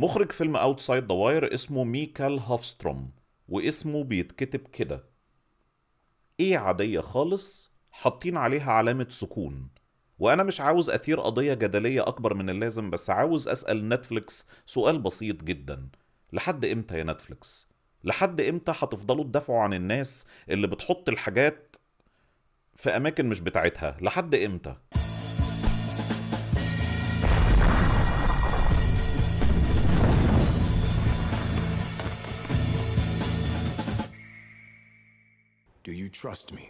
مخرج فيلم اوتسايد ذا واير اسمه ميكال هافستروم واسمه بيتكتب كده ايه عاديه خالص حاطين عليها علامه سكون وانا مش عاوز اثير قضيه جدليه اكبر من اللازم بس عاوز اسال نتفليكس سؤال بسيط جدا لحد امتى يا نتفليكس لحد امتى هتفضلوا تدافعوا عن الناس اللي بتحط الحاجات في اماكن مش بتاعتها لحد امتى Do you trust me?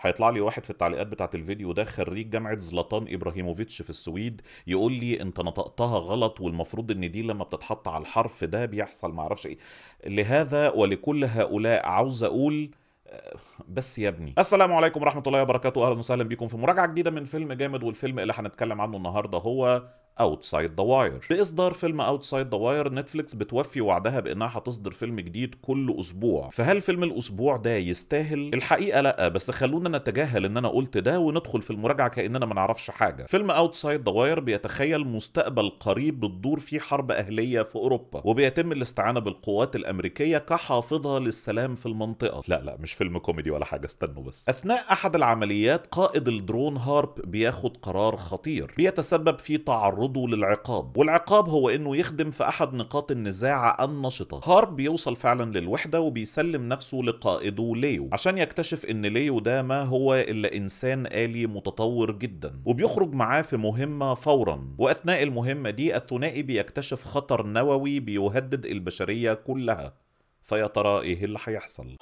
هيطلع لي واحد في التعليقات بتاعت الفيديو ده خريج جامعه زلطان ابراهيموفيتش في السويد يقول لي انت نطقتها غلط والمفروض ان دي لما بتتحط على الحرف ده بيحصل ما اعرفش ايه لهذا ولكل هؤلاء عاوز اقول آه، بس يا ابني السلام عليكم ورحمه الله وبركاته اهلا وسهلا بكم في مراجعه جديده من فيلم جامد والفيلم اللي هنتكلم عنه النهارده هو اوتسايد ذا واير باصدار فيلم اوتسايد ذا واير نتفليكس بتوفي وعدها بانها هتصدر فيلم جديد كل اسبوع فهل فيلم الاسبوع ده يستاهل الحقيقه لا بس خلونا نتجاهل ان انا قلت ده وندخل في المراجعه كاننا ما نعرفش حاجه فيلم اوتسايد ذا واير بيتخيل مستقبل قريب بتدور فيه حرب اهليه في اوروبا وبيتم الاستعانه بالقوات الامريكيه كحافظه للسلام في المنطقه لا لا مش فيلم كوميدي ولا حاجه استنوا بس اثناء احد العمليات قائد الدرون هارب بياخد قرار خطير بيتسبب في تعرض تعرضه للعقاب والعقاب هو انه يخدم في احد نقاط النزاع النشطة هارب بيوصل فعلا للوحدة وبيسلم نفسه لقائده ليو عشان يكتشف ان ليو ده ما هو الا انسان آلي متطور جدا وبيخرج معاه في مهمة فورا واثناء المهمة دي الثنائي بيكتشف خطر نووي بيهدد البشرية كلها فيا ترى ايه اللي هيحصل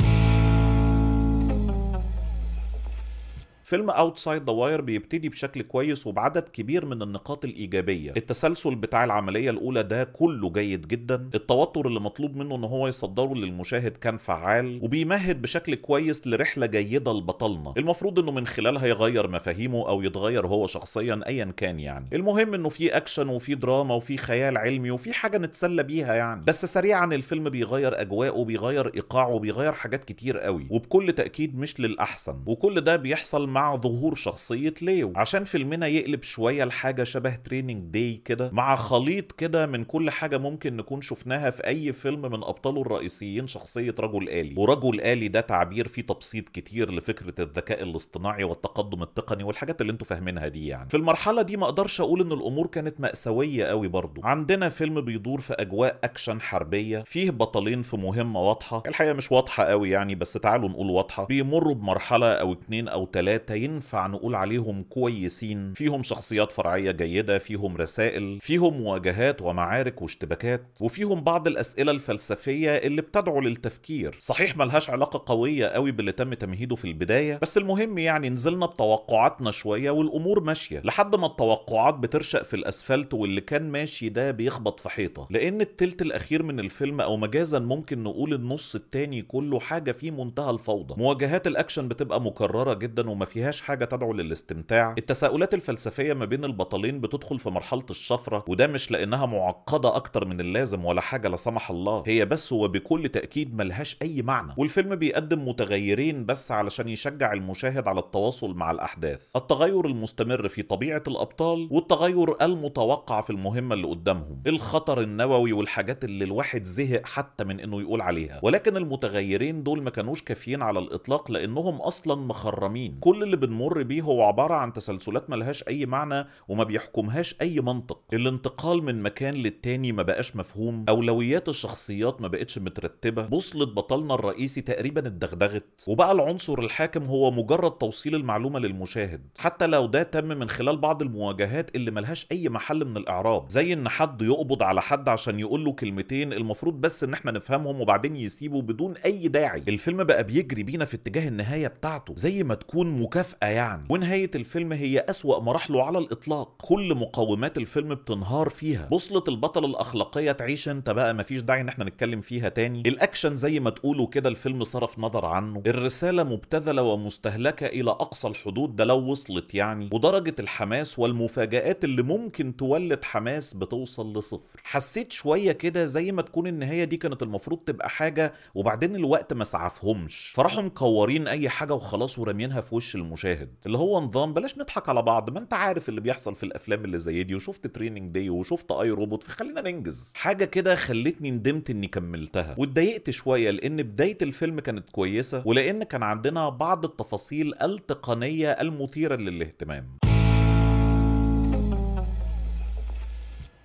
فيلم اوتسايد ذا واير بيبتدي بشكل كويس وبعدد كبير من النقاط الايجابيه التسلسل بتاع العمليه الاولى ده كله جيد جدا التوتر اللي مطلوب منه ان هو يصدره للمشاهد كان فعال وبيمهد بشكل كويس لرحله جيده لبطلنا المفروض انه من خلالها يغير مفاهيمه او يتغير هو شخصيا ايا كان يعني المهم انه في اكشن وفي دراما وفي خيال علمي وفي حاجه نتسلى بيها يعني بس سريعا الفيلم بيغير اجواءه بيغير ايقاعه بيغير حاجات كتير قوي وبكل تاكيد مش للاحسن وكل ده بيحصل مع مع ظهور شخصية ليو عشان فيلمنا يقلب شوية لحاجة شبه تريننج داي كده مع خليط كده من كل حاجة ممكن نكون شفناها في أي فيلم من أبطاله الرئيسيين شخصية رجل آلي ورجل آلي ده تعبير فيه تبسيط كتير لفكرة الذكاء الاصطناعي والتقدم التقني والحاجات اللي انتوا فاهمينها دي يعني في المرحلة دي ما اقدرش اقول ان الامور كانت مأساوية قوي برضو عندنا فيلم بيدور في اجواء اكشن حربية فيه بطلين في مهمة واضحة الحقيقة مش واضحة قوي يعني بس تعالوا نقول واضحة بيمروا بمرحلة او اتنين او تلاتة ثلاثة ينفع نقول عليهم كويسين فيهم شخصيات فرعية جيدة فيهم رسائل فيهم مواجهات ومعارك واشتباكات وفيهم بعض الأسئلة الفلسفية اللي بتدعو للتفكير صحيح ملهاش علاقة قوية قوي باللي تم تمهيده في البداية بس المهم يعني نزلنا بتوقعاتنا شوية والأمور ماشية لحد ما التوقعات بترشق في الأسفلت واللي كان ماشي ده بيخبط في حيطة لأن التلت الأخير من الفيلم أو مجازا ممكن نقول النص التاني كله حاجة في منتهى الفوضى مواجهات الأكشن بتبقى مكررة جدا ومفيش فيهاش حاجه تدعو للاستمتاع التساؤلات الفلسفيه ما بين البطلين بتدخل في مرحله الشفره وده مش لانها معقده اكتر من اللازم ولا حاجه لا سمح الله هي بس وبكل تاكيد ملهاش اي معنى والفيلم بيقدم متغيرين بس علشان يشجع المشاهد على التواصل مع الاحداث التغير المستمر في طبيعه الابطال والتغير المتوقع في المهمه اللي قدامهم الخطر النووي والحاجات اللي الواحد زهق حتى من انه يقول عليها ولكن المتغيرين دول ما كانوش كافيين على الاطلاق لانهم اصلا مخرمين كل اللي بنمر بيه هو عبارة عن تسلسلات ملهاش أي معنى وما بيحكمهاش أي منطق الانتقال من مكان للتاني ما بقاش مفهوم أولويات الشخصيات ما بقتش مترتبة بوصلة بطلنا الرئيسي تقريبا اتدغدغت وبقى العنصر الحاكم هو مجرد توصيل المعلومة للمشاهد حتى لو ده تم من خلال بعض المواجهات اللي ملهاش أي محل من الإعراب زي إن حد يقبض على حد عشان يقول له كلمتين المفروض بس إن احنا نفهمهم وبعدين يسيبه بدون أي داعي الفيلم بقى بيجري بينا في اتجاه النهاية بتاعته زي ما تكون مكافأة يعني ونهاية الفيلم هي أسوأ مراحله على الإطلاق كل مقومات الفيلم بتنهار فيها بوصلة البطلة الأخلاقية تعيش أنت بقى مفيش داعي إن احنا نتكلم فيها تاني الأكشن زي ما تقولوا كده الفيلم صرف نظر عنه الرسالة مبتذلة ومستهلكة إلى أقصى الحدود ده لو وصلت يعني ودرجة الحماس والمفاجآت اللي ممكن تولد حماس بتوصل لصفر حسيت شوية كده زي ما تكون النهاية دي كانت المفروض تبقى حاجة وبعدين الوقت ما سعفهمش فراحوا مكورين أي حاجة وخلاص ورامينها في وش المشاهد اللي هو نظام بلاش نضحك على بعض ما انت عارف اللي بيحصل في الافلام اللي زي دي وشفت تريننج دي وشفت اي روبوت فخلينا ننجز حاجه كده خلتني ندمت اني كملتها واتضايقت شويه لان بدايه الفيلم كانت كويسه ولان كان عندنا بعض التفاصيل التقنيه المثيره للاهتمام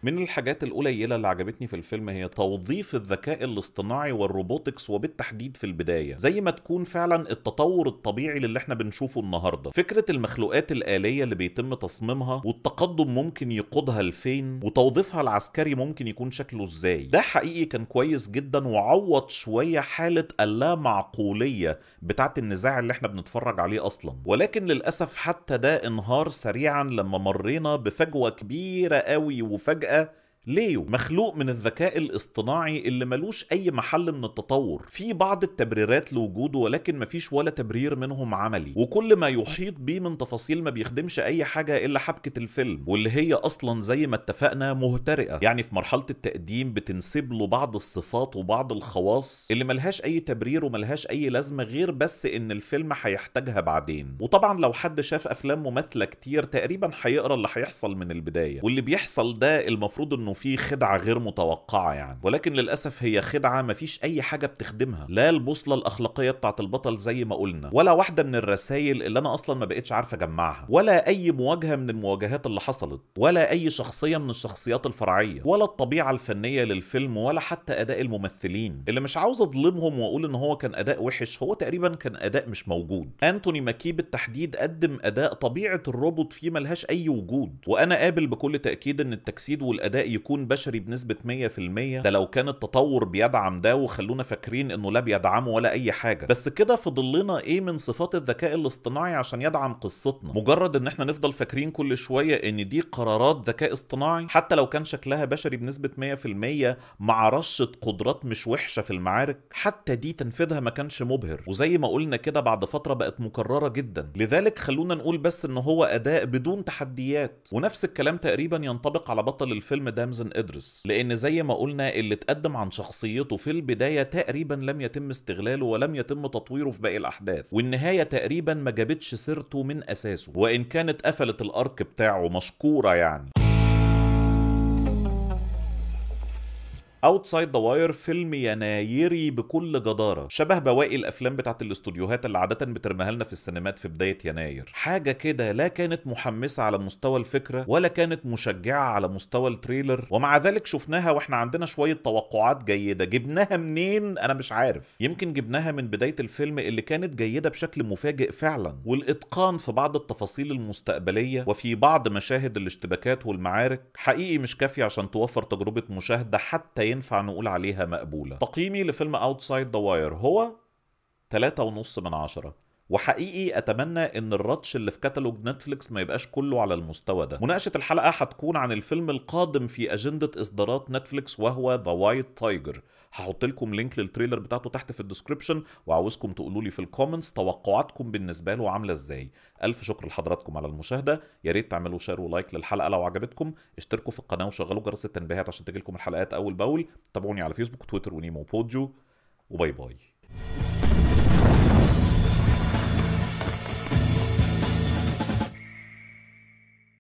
من الحاجات القليله اللي عجبتني في الفيلم هي توظيف الذكاء الاصطناعي والروبوتكس وبالتحديد في البدايه زي ما تكون فعلا التطور الطبيعي للي احنا بنشوفه النهارده فكره المخلوقات الاليه اللي بيتم تصميمها والتقدم ممكن يقودها لفين وتوظيفها العسكري ممكن يكون شكله ازاي ده حقيقي كان كويس جدا وعوض شويه حاله اللامعقوليه بتاعه النزاع اللي احنا بنتفرج عليه اصلا ولكن للاسف حتى ده انهار سريعا لما مرينا بفجوه كبيره قوي وفجاه later ليو مخلوق من الذكاء الاصطناعي اللي ملوش اي محل من التطور في بعض التبريرات لوجوده ولكن مفيش ولا تبرير منهم عملي وكل ما يحيط بيه من تفاصيل ما بيخدمش اي حاجه الا حبكه الفيلم واللي هي اصلا زي ما اتفقنا مهترئه يعني في مرحله التقديم بتنسب له بعض الصفات وبعض الخواص اللي ملهاش اي تبرير وملهاش اي لازمه غير بس ان الفيلم هيحتاجها بعدين وطبعا لو حد شاف افلام مماثله كتير تقريبا هيقرا اللي هيحصل من البدايه واللي بيحصل ده المفروض انه انه في خدعه غير متوقعه يعني ولكن للاسف هي خدعه مفيش اي حاجه بتخدمها لا البوصله الاخلاقيه بتاعت البطل زي ما قلنا ولا واحده من الرسائل اللي انا اصلا ما بقتش عارف اجمعها ولا اي مواجهه من المواجهات اللي حصلت ولا اي شخصيه من الشخصيات الفرعيه ولا الطبيعه الفنيه للفيلم ولا حتى اداء الممثلين اللي مش عاوز اظلمهم واقول ان هو كان اداء وحش هو تقريبا كان اداء مش موجود انتوني ماكي بالتحديد قدم اداء طبيعه الروبوت فيه ملهاش اي وجود وانا قابل بكل تاكيد ان التجسيد والاداء يكون بشري بنسبة 100% ده لو كان التطور بيدعم ده وخلونا فاكرين انه لا بيدعمه ولا اي حاجة بس كده فضل لنا ايه من صفات الذكاء الاصطناعي عشان يدعم قصتنا مجرد ان احنا نفضل فاكرين كل شوية ان دي قرارات ذكاء اصطناعي حتى لو كان شكلها بشري بنسبة 100% مع رشة قدرات مش وحشة في المعارك حتى دي تنفيذها ما كانش مبهر وزي ما قلنا كده بعد فترة بقت مكررة جدا لذلك خلونا نقول بس ان هو اداء بدون تحديات ونفس الكلام تقريبا ينطبق على بطل الفيلم ده رامزن إدرس لأن زي ما قلنا اللي اتقدم عن شخصيته في البداية تقريبا لم يتم استغلاله ولم يتم تطويره في باقي الأحداث والنهاية تقريبا ما جابتش سيرته من أساسه وإن كانت قفلت الأرك بتاعه مشكورة يعني اوتسايد ذا واير فيلم ينايري بكل جداره شبه بواقي الافلام بتاعه الاستوديوهات اللي عاده بترميها لنا في السينمات في بدايه يناير حاجه كده لا كانت محمسه على مستوى الفكره ولا كانت مشجعه على مستوى التريلر ومع ذلك شفناها واحنا عندنا شويه توقعات جيده جبناها منين انا مش عارف يمكن جبناها من بدايه الفيلم اللي كانت جيده بشكل مفاجئ فعلا والاتقان في بعض التفاصيل المستقبليه وفي بعض مشاهد الاشتباكات والمعارك حقيقي مش كافيه عشان توفر تجربه مشاهده حتى ينفع نقول عليها مقبولة تقييمي لفيلم اوتسايد ذا واير هو 3.5 من عشرة وحقيقي اتمنى ان الرطش اللي في كتالوج نتفليكس ما يبقاش كله على المستوى ده مناقشه الحلقه هتكون عن الفيلم القادم في اجنده اصدارات نتفليكس وهو ذا وايت تايجر هحط لكم لينك للتريلر بتاعته تحت في الديسكربشن وعاوزكم تقولوا لي في الكومنتس توقعاتكم بالنسبه له عامله ازاي الف شكر لحضراتكم على المشاهده يا ريت تعملوا شير ولايك للحلقه لو عجبتكم اشتركوا في القناه وشغلوا جرس التنبيهات عشان تجيلكم الحلقات اول باول تابعوني على فيسبوك وتويتر ونيمو بوديو وباي باي